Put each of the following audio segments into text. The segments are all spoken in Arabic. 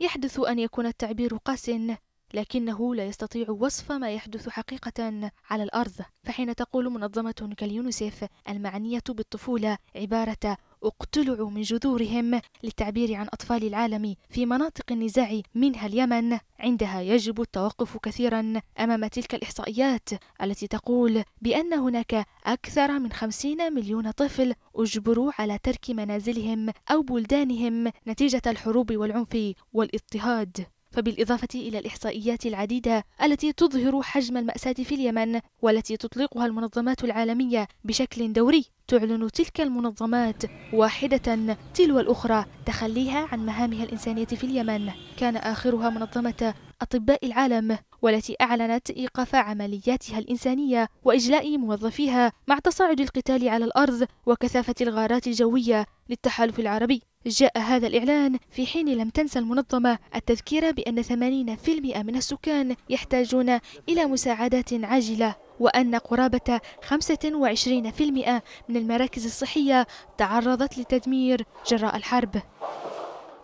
يحدث أن يكون التعبير قاس لكنه لا يستطيع وصف ما يحدث حقيقة على الأرض فحين تقول منظمة كاليونيسيف المعنية بالطفولة عبارة اقتلعوا من جذورهم للتعبير عن أطفال العالم في مناطق النزاع منها اليمن عندها يجب التوقف كثيرا أمام تلك الإحصائيات التي تقول بأن هناك أكثر من خمسين مليون طفل أجبروا على ترك منازلهم أو بلدانهم نتيجة الحروب والعنف والاضطهاد فبالإضافة إلى الإحصائيات العديدة التي تظهر حجم المأساة في اليمن والتي تطلقها المنظمات العالمية بشكل دوري تعلن تلك المنظمات واحدة تلو الأخرى تخليها عن مهامها الإنسانية في اليمن كان آخرها منظمة أطباء العالم والتي أعلنت إيقاف عملياتها الإنسانية وإجلاء موظفيها مع تصاعد القتال على الأرض وكثافة الغارات الجوية للتحالف العربي جاء هذا الإعلان في حين لم تنسى المنظمة التذكير بأن 80% من السكان يحتاجون إلى مساعدات عاجلة وأن قرابة 25% من المراكز الصحية تعرضت للتدمير جراء الحرب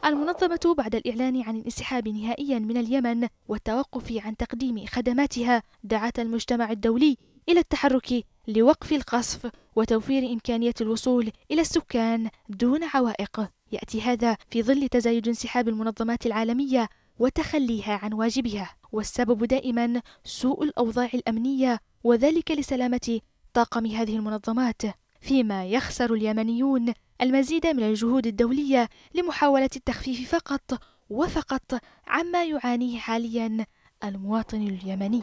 المنظمة بعد الإعلان عن الانسحاب نهائيا من اليمن والتوقف عن تقديم خدماتها دعت المجتمع الدولي إلى التحرك لوقف القصف وتوفير إمكانية الوصول إلى السكان دون عوائق يأتي هذا في ظل تزايد انسحاب المنظمات العالمية وتخليها عن واجبها والسبب دائما سوء الأوضاع الأمنية وذلك لسلامة طاقم هذه المنظمات فيما يخسر اليمنيون المزيد من الجهود الدولية لمحاولة التخفيف فقط وفقط عما يعانيه حاليا المواطن اليمني.